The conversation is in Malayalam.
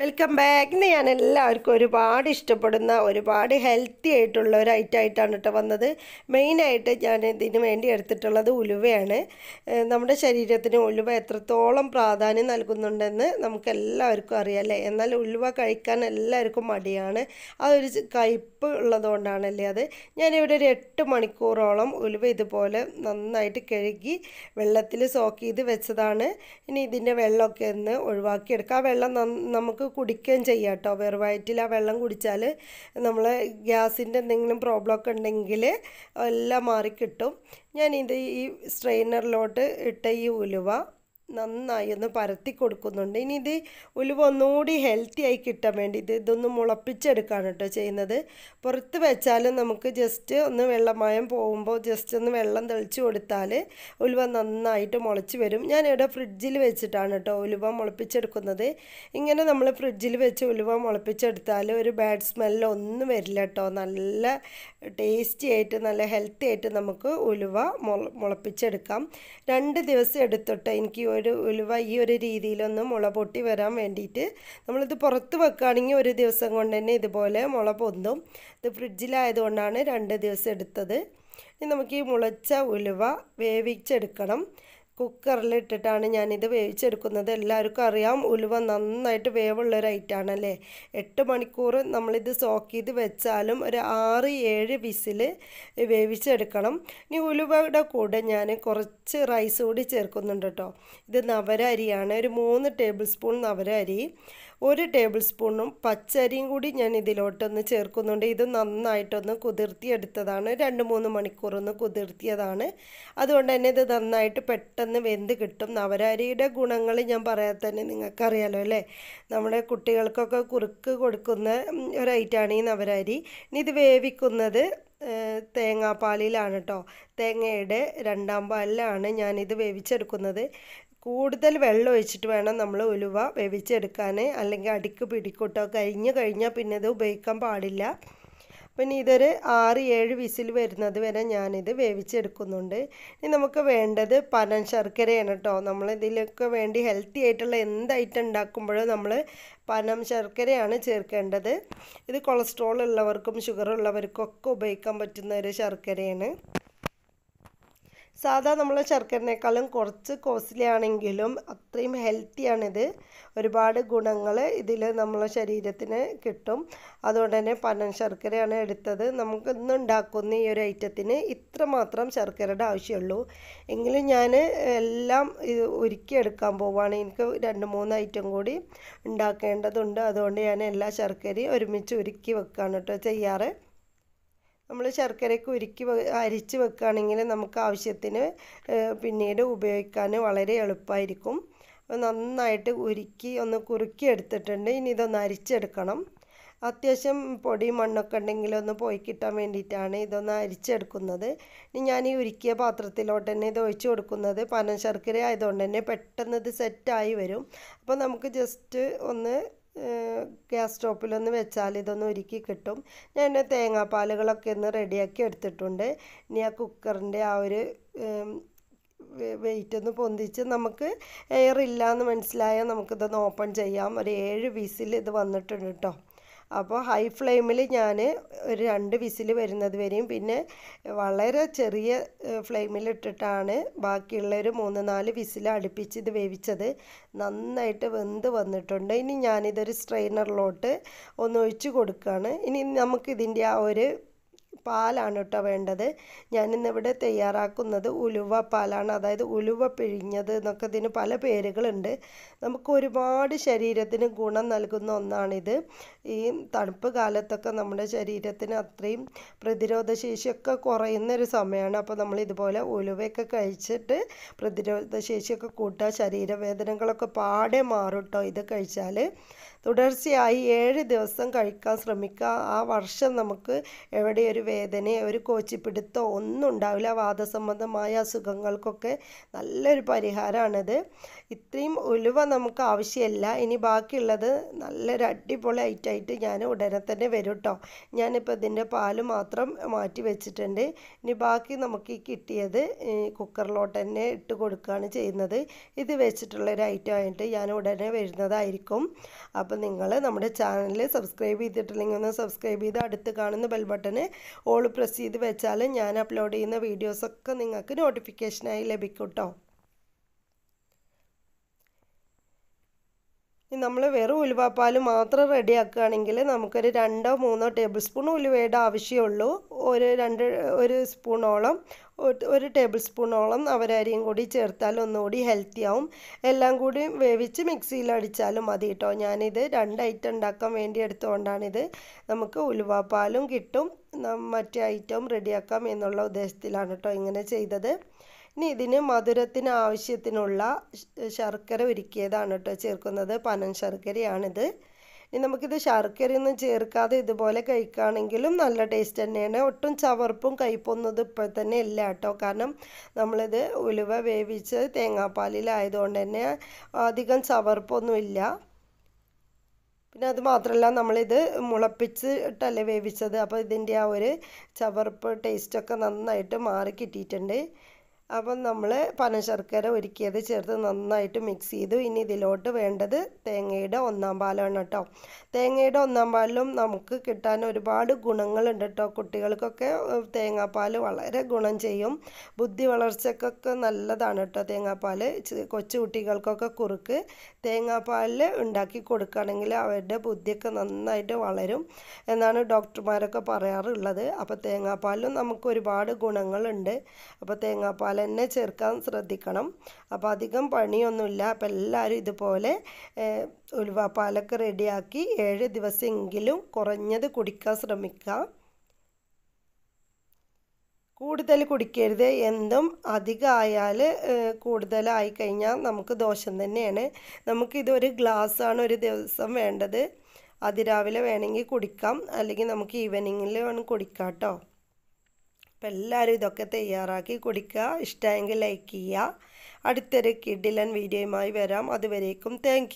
വെൽക്കം ബാക്ക് ഇന്ന് ഞാൻ എല്ലാവർക്കും ഒരുപാട് ഇഷ്ടപ്പെടുന്ന ഒരുപാട് ഹെൽത്തി ആയിട്ടുള്ള ഒരു ഐറ്റം ആയിട്ടാണ് കേട്ടോ വന്നത് മെയിനായിട്ട് ഞാൻ ഇതിന് വേണ്ടി എടുത്തിട്ടുള്ളത് ഉലുവയാണ് നമ്മുടെ ശരീരത്തിന് ഉലുവ എത്രത്തോളം പ്രാധാന്യം നൽകുന്നുണ്ടെന്ന് നമുക്ക് എല്ലാവർക്കും അറിയാമല്ലേ എന്നാൽ ഉലുവ കഴിക്കാൻ എല്ലാവർക്കും മടിയാണ് അതൊരു കയ്പ് ഉള്ളതുകൊണ്ടാണല്ലേ അത് ഞാനിവിടെ ഒരു എട്ട് മണിക്കൂറോളം ഉലുവ ഇതുപോലെ നന്നായിട്ട് കഴുകി വെള്ളത്തിൽ സോക്ക് ചെയ്ത് വെച്ചതാണ് ഇനി ഇതിൻ്റെ വെള്ളമൊക്കെ ഒന്ന് ഒഴിവാക്കിയെടുക്കുക ആ വെള്ളം നമുക്ക് കുടിക്കുകയും ചെയ്യാം കേട്ടോ വെറും ആ വെള്ളം കുടിച്ചാൽ നമ്മൾ ഗ്യാസിൻ്റെ എന്തെങ്കിലും പ്രോബ്ലമൊക്കെ ഉണ്ടെങ്കിൽ എല്ലാം മാറിക്കിട്ടും ഞാനിത് ഈ സ്ട്രെയിനറിലോട്ട് ഇട്ട ഈ ഉലുവ നന്നായി ഒന്ന് പരത്തി കൊടുക്കുന്നുണ്ട് ഇനി ഇത് ഉലുവ ഒന്നുകൂടി ഹെൽത്തി ആയി കിട്ടാൻ വേണ്ടി ഇത് ഇതൊന്ന് മുളപ്പിച്ചെടുക്കാണ് കേട്ടോ ചെയ്യുന്നത് പുറത്ത് വെച്ചാലും നമുക്ക് ജസ്റ്റ് ഒന്ന് വെള്ളമായം പോകുമ്പോൾ ജസ്റ്റ് ഒന്ന് വെള്ളം തെളിച്ച് കൊടുത്താൽ ഉലുവ നന്നായിട്ട് മുളച്ച് വരും ഞാനിവിടെ ഫ്രിഡ്ജിൽ വെച്ചിട്ടാണ് കേട്ടോ ഉലുവ മുളപ്പിച്ചെടുക്കുന്നത് ഇങ്ങനെ നമ്മൾ ഫ്രിഡ്ജിൽ വെച്ച് ഉലുവ മുളപ്പിച്ചെടുത്താൽ ഒരു ബാഡ് സ്മെല്ലൊന്നും ഒന്നും വരില്ല കേട്ടോ നല്ല ടേസ്റ്റി ആയിട്ട് നല്ല ഹെൽത്തി ആയിട്ട് നമുക്ക് ഉലുവ മുളപ്പിച്ചെടുക്കാം രണ്ട് ദിവസം എടുത്തിട്ട് എനിക്ക് ഒരു ഉലുവ ഈ ഒരു രീതിയിലൊന്ന് മുള പൊട്ടി വരാൻ വേണ്ടിയിട്ട് നമ്മളിത് പുറത്ത് വെക്കുകയാണെങ്കിൽ ഒരു ദിവസം കൊണ്ട് തന്നെ ഇതുപോലെ മുള പൊന്തും ഇത് ഫ്രിഡ്ജിലായതുകൊണ്ടാണ് രണ്ട് ദിവസം എടുത്തത് ഇനി നമുക്ക് ഈ മുളച്ച ഉലുവ വേവിച്ചെടുക്കണം കുക്കറിലിട്ടിട്ടാണ് ഞാനിത് വേവിച്ചെടുക്കുന്നത് എല്ലാവർക്കും അറിയാം ഉലുവ നന്നായിട്ട് വേവുള്ള വേവുള്ളൊരു ഐറ്റാണല്ലേ എട്ട് മണിക്കൂർ നമ്മളിത് സോക്ക് ചെയ്ത് വെച്ചാലും ഒരു ആറ് ഏഴ് വിസിൽ വേവിച്ചെടുക്കണം ഇനി ഉലുവയുടെ കൂടെ ഞാൻ കുറച്ച് റൈസ് കൂടി ചേർക്കുന്നുണ്ട് കേട്ടോ ഇത് നവര അരിയാണ് ഒരു മൂന്ന് ടേബിൾ സ്പൂൺ നവര അരി ഒരു ടേബിൾ സ്പൂണും പച്ചരിയും കൂടി ഞാൻ ഇതിലോട്ടൊന്ന് ചേർക്കുന്നുണ്ട് ഇത് നന്നായിട്ടൊന്ന് കുതിർത്തിയെടുത്തതാണ് രണ്ട് മൂന്ന് മണിക്കൂറൊന്ന് കുതിർത്തിയതാണ് അതുകൊണ്ട് തന്നെ ഇത് നന്നായിട്ട് പെട്ടെന്ന് വെന്ത് കിട്ടും നവരാരിയുടെ ഗുണങ്ങൾ ഞാൻ പറയാതെ തന്നെ നിങ്ങൾക്കറിയാലോ അല്ലേ നമ്മുടെ കുട്ടികൾക്കൊക്കെ കുറുക്ക് കൊടുക്കുന്ന ഒരൈറ്റാണ് ഈ നവരാരി ഇനി ഇത് വേവിക്കുന്നത് തേങ്ങാപ്പാലിലാണ് കേട്ടോ തേങ്ങയുടെ രണ്ടാം പാലിലാണ് ഞാനിത് വേവിച്ചെടുക്കുന്നത് കൂടുതൽ വെള്ളം ഒഴിച്ചിട്ട് വേണം നമ്മൾ ഉലുവ വേവിച്ചെടുക്കാൻ അല്ലെങ്കിൽ അടിക്ക് പിടിക്കൂട്ടോ കഴിഞ്ഞ് കഴിഞ്ഞാൽ പിന്നെ ഇത് ഉപയോഗിക്കാൻ പാടില്ല പിന്നെ ഇതൊരു ആറ് ഏഴ് വിസിൽ വരുന്നത് വരെ ഞാനിത് വേവിച്ചെടുക്കുന്നുണ്ട് ഇനി നമുക്ക് വേണ്ടത് പനൻ ശർക്കരയാണ് കേട്ടോ നമ്മൾ ഇതിലൊക്കെ വേണ്ടി ഹെൽത്തി ആയിട്ടുള്ള എന്ത് ഐറ്റം ഉണ്ടാക്കുമ്പോഴും നമ്മൾ പനം ശർക്കരയാണ് ചേർക്കേണ്ടത് ഇത് കൊളസ്ട്രോൾ ഉള്ളവർക്കും ഷുഗർ ഉള്ളവർക്കും ഒക്കെ ഉപയോഗിക്കാൻ പറ്റുന്ന ഒരു ശർക്കരയാണ് സാധാ നമ്മളെ ശർക്കരനേക്കാളും കുറച്ച് കോസ്റ്റ്ലി ആണെങ്കിലും അത്രയും ഹെൽത്തിയാണിത് ഒരുപാട് ഗുണങ്ങൾ ഇതിൽ നമ്മളെ ശരീരത്തിന് കിട്ടും അതുകൊണ്ട് തന്നെ പനൻ ശർക്കരയാണ് എടുത്തത് നമുക്ക് ഇന്ന് ഉണ്ടാക്കുന്ന ഈ ഒരു ഐറ്റത്തിന് മാത്രം ശർക്കരയുടെ ആവശ്യമുള്ളൂ എങ്കിലും ഞാൻ എല്ലാം ഒരുക്കി എടുക്കാൻ പോവുകയാണ് എനിക്ക് രണ്ട് മൂന്ന് ഐറ്റം കൂടി ഉണ്ടാക്കേണ്ടതുണ്ട് അതുകൊണ്ട് ഞാൻ എല്ലാ ശർക്കരയും ഒരുമിച്ച് ഒരുക്കി വെക്കുകയാണ് കേട്ടോ ചെയ്യാറ് നമ്മൾ ശർക്കരയൊക്കെ ഉരുക്കി അരിച്ച് വെക്കുകയാണെങ്കിൽ നമുക്ക് ആവശ്യത്തിന് പിന്നീട് ഉപയോഗിക്കാൻ വളരെ എളുപ്പമായിരിക്കും അപ്പോൾ നന്നായിട്ട് ഉരുക്കി ഒന്ന് കുറുക്കി എടുത്തിട്ടുണ്ട് ഇനി ഇതൊന്ന് അരിച്ചെടുക്കണം അത്യാവശ്യം പൊടി മണ്ണൊക്കെ ഉണ്ടെങ്കിൽ ഒന്ന് പോയി കിട്ടാൻ വേണ്ടിയിട്ടാണ് ഇതൊന്ന് അരിച്ചെടുക്കുന്നത് ഇനി ഞാൻ ഈ ഉരുക്കിയ പാത്രത്തിലോട്ട് തന്നെ ഇത് ഒഴിച്ച് കൊടുക്കുന്നത് പനശർക്കര ആയതുകൊണ്ട് തന്നെ പെട്ടെന്ന് ഇത് സെറ്റായി വരും അപ്പോൾ നമുക്ക് ജസ്റ്റ് ഒന്ന് ഗ്യാസ് സ്റ്റോപ്പിലൊന്ന് വെച്ചാൽ ഇതൊന്ന് ഒരുക്കി കിട്ടും ഞാൻ തേങ്ങാപ്പാലുകളൊക്കെ ഒന്ന് റെഡിയാക്കി എടുത്തിട്ടുണ്ട് ഇനി ആ കുക്കറിൻ്റെ ആ ഒരു വെയിറ്റ് ഒന്ന് പൊന്തിച്ച് നമുക്ക് എയർ ഇല്ല എന്ന് മനസ്സിലായാൽ നമുക്കിതൊന്ന് ഓപ്പൺ ചെയ്യാം ഒരു ഏഴ് വിസിൽ ഇത് വന്നിട്ടുണ്ട് കേട്ടോ അപ്പോൾ ഹൈ ഫ്ലെയിമിൽ ഞാൻ ഒരു രണ്ട് വിസിൽ വരുന്നത് വരെയും പിന്നെ വളരെ ചെറിയ ഫ്ലെയിമിൽ ഇട്ടിട്ടാണ് ബാക്കിയുള്ള ഒരു മൂന്ന് നാല് വിസിൽ അടുപ്പിച്ച് ഇത് വേവിച്ചത് നന്നായിട്ട് വെന്ത് വന്നിട്ടുണ്ട് ഇനി ഞാനിതൊരു സ്ട്രെയിനറിലോട്ട് ഒന്ന് ഒഴിച്ച് കൊടുക്കുകയാണ് ഇനി നമുക്കിതിൻ്റെ ആ ഒരു പാലാണ് കേട്ടോ വേണ്ടത് ഞാനിന്നിവിടെ തയ്യാറാക്കുന്നത് ഉലുവ പാലാണ് അതായത് ഉലുവ പിഴിഞ്ഞത് എന്നൊക്കെ ഇതിന് പല പേരുകളുണ്ട് നമുക്ക് ഒരുപാട് ശരീരത്തിന് ഗുണം നൽകുന്ന ഒന്നാണിത് ഈ തണുപ്പ് കാലത്തൊക്കെ നമ്മുടെ ശരീരത്തിന് അത്രയും പ്രതിരോധ ശേഷിയൊക്കെ കുറയുന്ന ഒരു സമയമാണ് അപ്പോൾ നമ്മൾ ഇതുപോലെ ഉലുവയൊക്കെ കഴിച്ചിട്ട് പ്രതിരോധ ശേഷിയൊക്കെ കൂട്ടുക ശരീരവേദനകളൊക്കെ പാടെ മാറും കേട്ടോ ഇത് കഴിച്ചാൽ തുടർച്ചയായി ഏഴ് ദിവസം കഴിക്കാൻ ശ്രമിക്കുക ആ വർഷം നമുക്ക് എവിടെ ഒരു വേദനയോ ഒരു കോച്ചിപ്പിടുത്തോ ഒന്നും ഉണ്ടാവില്ല വാദസംബന്ധമായ അസുഖങ്ങൾക്കൊക്കെ നല്ലൊരു പരിഹാരമാണിത് ഇത്രയും ഉലുവ നമുക്ക് ആവശ്യമില്ല ഇനി ബാക്കിയുള്ളത് നല്ലൊരു അടിപൊളി ഐറ്റായിട്ട് ഞാൻ ഉടനെ തന്നെ വരും കേട്ടോ ഞാനിപ്പോൾ ഇതിൻ്റെ പാല് മാത്രം മാറ്റി വെച്ചിട്ടുണ്ട് ഇനി ബാക്കി നമുക്ക് ഈ കിട്ടിയത് കുക്കറിലോട്ട് തന്നെ ഇട്ട് കൊടുക്കുകയാണ് ചെയ്യുന്നത് ഇത് വെച്ചിട്ടുള്ള ഒരു ഐറ്റം ആയിട്ട് ഞാൻ ഉടനെ വരുന്നതായിരിക്കും അപ്പോൾ അപ്പം നിങ്ങൾ നമ്മുടെ ചാനൽ സബ്സ്ക്രൈബ് ചെയ്തിട്ടില്ലെങ്കിൽ ഒന്ന് സബ്സ്ക്രൈബ് ചെയ്ത് അടുത്ത് കാണുന്ന ബെൽ ബട്ടൺ ഓൾ പ്രസ് ചെയ്ത് വെച്ചാൽ ഞാൻ അപ്ലോഡ് ചെയ്യുന്ന വീഡിയോസൊക്കെ നിങ്ങൾക്ക് നോട്ടിഫിക്കേഷനായി ലഭിക്കും കേട്ടോ ഇനി നമ്മൾ വെറും ഉലുവാപ്പാൽ മാത്രം റെഡിയാക്കുകയാണെങ്കിൽ നമുക്കൊരു രണ്ടോ മൂന്നോ ടേബിൾ സ്പൂൺ ഉലുവയുടെ ആവശ്യമുള്ളൂ ഒരു രണ്ട് ഒരു സ്പൂണോളം ഒരു ടേബിൾ സ്പൂണോളം അവരരിയും കൂടി ചേർത്താൽ ഒന്നുകൂടി ഹെൽത്തി ആവും എല്ലാം കൂടി വേവിച്ച് മിക്സിയിൽ അടിച്ചാലും മതി കേട്ടോ ഞാനിത് രണ്ട് ഐറ്റം ഉണ്ടാക്കാൻ വേണ്ടി എടുത്തുകൊണ്ടാണിത് നമുക്ക് ഉലുവാപ്പാലും കിട്ടും മറ്റേ ഐറ്റവും റെഡിയാക്കാം എന്നുള്ള ഉദ്ദേശത്തിലാണ് കേട്ടോ ഇങ്ങനെ ചെയ്തത് ഇനി ഇതിന് മധുരത്തിന് ആവശ്യത്തിനുള്ള ശർക്കര ഒരുക്കിയതാണ് കേട്ടോ ചേർക്കുന്നത് പനൻ ശർക്കരയാണിത് ഇനി നമുക്കിത് ശർക്കരയൊന്നും ചേർക്കാതെ ഇതുപോലെ കഴിക്കുകയാണെങ്കിലും നല്ല ടേസ്റ്റ് തന്നെയാണ് ഒട്ടും ചവർപ്പും കയ്പൊന്നത് ഇപ്പോൾ തന്നെ ഇല്ല കേട്ടോ കാരണം നമ്മളിത് ഉലുവ വേവിച്ച് തേങ്ങാപ്പാലിലായതുകൊണ്ട് തന്നെ അധികം ചവർപ്പൊന്നുമില്ല പിന്നെ അത് മാത്രമല്ല നമ്മളിത് മുളപ്പിച്ചിട്ടല്ലേ വേവിച്ചത് അപ്പോൾ ഇതിൻ്റെ ആ ഒരു ചവർപ്പ് ടേസ്റ്റൊക്കെ നന്നായിട്ട് മാറി കിട്ടിയിട്ടുണ്ട് അപ്പം നമ്മൾ പനശർക്കര ഒരുക്കിയത് ചേർത്ത് നന്നായിട്ട് മിക്സ് ചെയ്തു ഇനി ഇതിലോട്ട് വേണ്ടത് തേങ്ങയുടെ ഒന്നാം പാലാണ് കേട്ടോ തേങ്ങയുടെ ഒന്നാം പാലിലും നമുക്ക് കിട്ടാൻ ഒരുപാട് ഗുണങ്ങളുണ്ട് കേട്ടോ കുട്ടികൾക്കൊക്കെ തേങ്ങാപ്പാൽ വളരെ ഗുണം ചെയ്യും ബുദ്ധി വളർച്ചക്കൊക്കെ നല്ലതാണ് കേട്ടോ തേങ്ങാപ്പാൽ കൊച്ചു കുട്ടികൾക്കൊക്കെ കുറുക്ക് തേങ്ങാപ്പാലിൽ ഉണ്ടാക്കി കൊടുക്കുകയാണെങ്കിൽ അവരുടെ ബുദ്ധിയൊക്കെ നന്നായിട്ട് വളരും എന്നാണ് ഡോക്ടർമാരൊക്കെ പറയാറുള്ളത് അപ്പോൾ തേങ്ങാപ്പാലിലും നമുക്ക് ഒരുപാട് ഗുണങ്ങളുണ്ട് അപ്പോൾ തേങ്ങാപ്പാൽ പാൽ തന്നെ ചേർക്കാൻ ശ്രദ്ധിക്കണം അപ്പോൾ അധികം പണിയൊന്നുമില്ല അപ്പോൾ എല്ലാവരും ഇതുപോലെ ഉലുവ പാലൊക്കെ റെഡിയാക്കി ഏഴ് ദിവസമെങ്കിലും കുറഞ്ഞത് കുടിക്കാൻ ശ്രമിക്കുക കൂടുതൽ കുടിക്കരുത് എന്തും അധികമായാൽ കൂടുതലായി കഴിഞ്ഞാൽ നമുക്ക് ദോഷം തന്നെയാണ് നമുക്കിതൊരു ഗ്ലാസ്സാണ് ഒരു ദിവസം വേണ്ടത് അതിരാവിലെ വേണമെങ്കിൽ കുടിക്കാം അല്ലെങ്കിൽ നമുക്ക് ഈവനിങ്ങിൽ വേണം കുടിക്കാം കേട്ടോ അപ്പം എല്ലാവരും ഇതൊക്കെ തയ്യാറാക്കി കുടിക്കുക ഇഷ്ടമെങ്കിൽ ലൈക്ക് ചെയ്യുക അടുത്തൊരു കിഡിലൻ വീഡിയോയുമായി വരാം അതുവരേക്കും താങ്ക്